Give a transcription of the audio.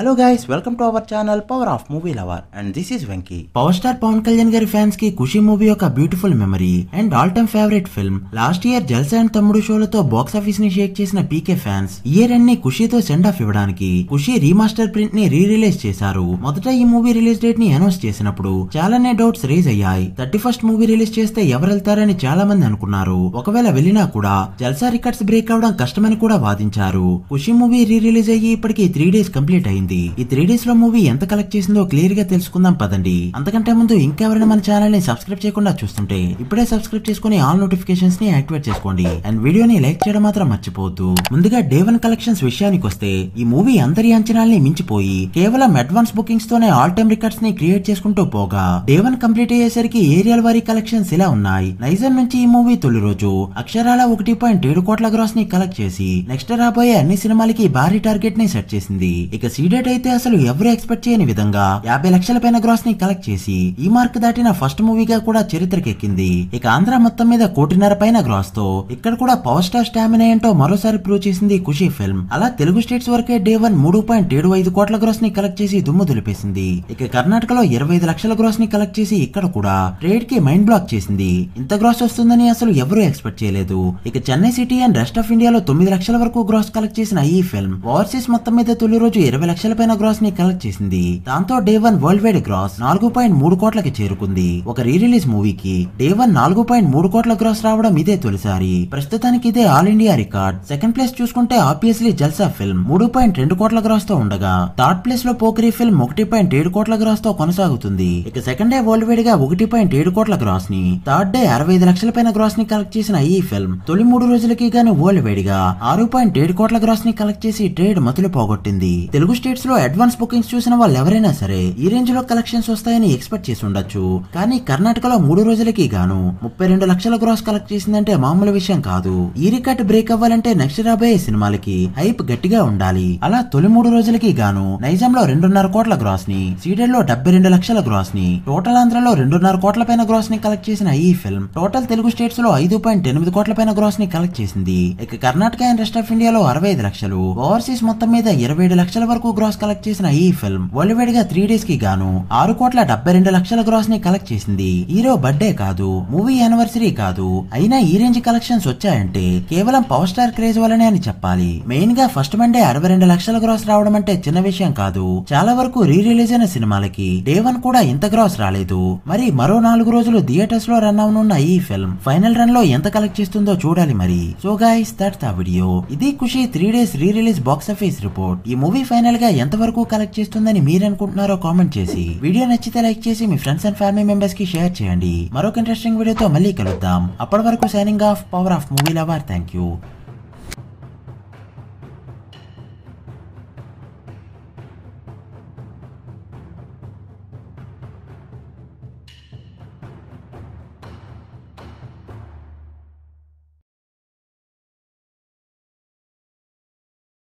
hello guys welcome to our channel power of movie lover and this is Venky power star Pawan Kalyan గారి fans కి Kushi movie యొక్క beautiful memory and all time favourite film last year Jalsa and Thammudu షోలతో box office ని షేక్ చేసిన పీకే fans year అన్ని ఖుషితో send off ఇవ్వడానికి ఖుషి remaster print ని re release చేశారు మొదట ఈ మూవీ రిలీజ్ డేట్ ని అనౌన్స్ చేసినప్పుడు చాలానే డౌట్స్ రేజ్ అయ్యాయి థర్టీ ఫస్ట్ మూవీ రిలీజ్ చేస్తే ఎవరు వెళ్తారని చాలా మంది అనుకున్నారు ఒకవేళ వెళ్ళినా కూడా జల్సా రికార్డ్స్ బ్రేక్ అవడం కష్టమని కూడా వాదించారు ఖుషి మూవీ రీ రిలీజ్ అయ్యి ఇప్పటికి త్రీ డేస్ కంప్లీట్ అయింది జరిగింది ఈ త్రీ డేస్ లో మూవీ ఎంత కలెక్ట్ చేసిందో క్లియర్ గా తెలుసుకుందాం పదండి అంతకంటే ముందు ఇంకెవరైనా మన ఛానల్ ని సబ్స్క్రైబ్ చేయకుండా చూస్తుంటే ఇప్పుడే సబ్స్క్రైబ్ చేసుకుని ఆల్ నోటిఫికేషన్స్ ని యాక్టివేట్ చేసుకోండి అండ్ వీడియోని లైక్ చేయడం మాత్రం మర్చిపోవద్దు ముందుగా డే వన్ కలెక్షన్స్ విషయానికి వస్తే ఈ మూవీ అందరి అంచనాల్ని మించిపోయి కేవలం అడ్వాన్స్ బుకింగ్స్ తోనే ఆల్ టైమ్ రికార్డ్స్ ని క్రియేట్ చేసుకుంటూ పోగా డే వన్ కంప్లీట్ అయ్యేసరికి ఏరియల్ వారి కలెక్షన్స్ ఇలా ఉన్నాయి నైజర్ నుంచి ఈ మూవీ తొలి రోజు అక్షరాల ఒకటి పాయింట్ ఏడు కోట్ల గ్రాస్ ని కలెక్ట్ చేసి నెక్స్ట్ రాబోయే అన్ని సినిమాలకి భారీ టార్గెట్ ని సెట్ చేసింది ఇక సీడెడ్ అయితే అసలు ఎవరు ఎక్స్పెక్ట్ చేయని విధంగా యాభై లక్షల పైన గ్రాస్ ని కలెక్ట్ చేసి ఈ మార్క్ దాటిన ఫస్ట్ మూవీగా కూడా చరిత్రకెక్కింది ఇక ఆంధ్ర మొత్తం మీద కోటిన్నర పైన గ్రాస్ తో ఇక్కడ కూడా పవర్ స్టార్ స్టామినా ఏంటో మరోసారి ప్రూవ్ చేసింది ఖుషి ఫిల్మ్ అలా తెలుగు స్టేట్స్ వరకే డే వన్ మూడు పాయింట్ ఏడు ఐదు కోట్ల గ్రాస్ ని కలెక్ట్ చేసి దుమ్ము దులిపేసింది ఇక కర్ణాటకలో ఇరవై ఐదు లక్షల గ్రాస్ ని కలెక్ట్ చేసి ఇక్కడ కూడా ట్రేడ్ కి మైండ్ బ్లాక్ చేసింది ఇంత గ్రాస్ వస్తుందని అసలు ఎవరూ ఎక్స్పెక్ట్ చేయలేదు ఇక Chennai city and rest of ఇండియాలో తొమ్మిది లక్షల వరకు గ్రాస్ కలెక్ట్ చేసిన ఈ ఫిల్మ్ ఓవర్సీస్ మొత్తం మీద తొలి రోజు ఇరవై లక్షల లక్షల పైన గ్రాస్ ని కలెక్ట్ చేసింది దాంతో day one worldwide gross నాలుగు పాయింట్ మూడు కోట్లకి చేరుకుంది ఒక రీ రిలీజ్ మూవీకి డే వన్ నాలుగు పాయింట్ మూడు కోట్ల గ్రాస్ రావడం ఇదే తొలిసారి ప్రస్తుతానికి ఇదే all India record second place చూసుకుంటే ఆబ్వియస్లీ జల్సా ఫిల్మ్ మూడు పాయింట్ రెండు కోట్ల గ్రాస్ తో ఉండగా థర్డ్ ప్లేస్ లో పోకరీ ఫిల్మ్ ఒకటి పాయింట్ ఏడు కోట్ల గ్రాస్ తో కొనసాగుతుంది ఇక సెకండ్ డే వరల్డ్ వైడ్ గా ఒకటి పాయింట్ ఏడు కోట్ల గ్రాస్ ని థర్డ్ డే అరవై ఐదు లక్షల పైన గ్రాస్ ని కలెక్ట్ చేసిన ఈ ఫిల్మ్ తొలి మూడు రోజులకి గానీ వరల్డ్ వైడ్ గా ఆరు పాయింట్ ఏడు కోట్ల గ్రాస్ ని కలెక్ట్ చేసి ట్రేడ్ మతులు పోగొట్టింది తెలుగు స్టేట్ లో అడ్వాన్స్ బుకింగ్స్ చూసిన వాళ్ళు ఎవరైనా సరే ఈ రేంజ్ లో కలెక్షన్స్ వస్తాయని ఎక్స్పెక్ట్ చేసి ఉండొచ్చు కానీ కర్ణాటకలో మూడు రోజులకి గాను ముప్పై రెండు లక్షల గ్రాస్ కలెక్ట్ చేసిందంటే మామూలు విషయం కాదు ఈ రికార్డ్ బ్రేక్ అవ్వాలంటే నెక్స్ట్ రాబోయే సినిమాలకి హైప్ గట్టిగా ఉండాలి అలా తొలి మూడు రోజులకి గాను నైజాంలో రెండున్నర కోట్ల గ్రాస్ ని లో డెబ్బై రెండు లక్షల గ్రాస్ ని టోటల్ ఆంధ్రలో రెండున్నర కోట్ల పైన గ్రాస్ ని కలెక్ట్ చేసిన ఈ ఫిల్మ్ టోటల్ తెలుగు స్టేట్స్ లో ఐదు పాయింట్ ఎనిమిది కోట్ల పైన గ్రాస్ ని కలెక్ట్ చేసింది ఇక కర్ణాటక అండ్ రెస్ట్ ఆఫ్ ఇండియాలో అరవై ఐదు లక్షలు ఓవర్సీస్ మొత్తం మీద ఇరవై ఏడు లక్షల వరకు గ్రాస్ కలెక్ట్ చేసిన ఈ ఫిల్మ్ ఒలివేడ్ గా త్రీ డేస్ కి గాను ఆరు కోట్ల డెబ్బై రెండు లక్షల గ్రాస్ ని కలెక్ట్ చేసింది హీరో బర్త్డే కాదు మూవీ యానివర్సరీ కాదు అయినా ఈ రేంజ్ కలెక్షన్స్ వచ్చాయంటే కేవలం పవర్ స్టార్ క్రేజ్ వల్లనే అని చెప్పాలి మెయిన్ గా ఫస్ట్ మండే అరవై రెండు లక్షల గ్రాస్ రావడం అంటే చిన్న విషయం కాదు చాలా వరకు రీ రిలీజ్ అయిన సినిమాలకి డే వన్ కూడా ఇంత గ్రాస్ రాలేదు మరి మరో నాలుగు రోజులు థియేటర్స్ లో రన్ అవనున్న ఈ ఫిల్మ్ ఫైనల్ రన్ లో ఎంత కలెక్ట్ చేస్తుందో చూడాలి మరి సో గైస్ దట్ ఆ వీడియో ఇది Kushi three days re release box office report ఈ మూవీ ఫైనల్ గా ఇలా ఎంతవరకు కలెక్ట్ చేస్తుందని మీరు అనుకుంటున్నారో కామెంట్ చేసి వీడియో నచ్చితే లైక్ చేసి మీ ఫ్రెండ్స్ అండ్ ఫ్యామిలీ మెంబర్స్ కి షేర్ చేయండి మరొక ఇంట్రెస్టింగ్ వీడియోతో మళ్ళీ కలుద్దాం అప్పటి వరకు signing off power of movie lover thank you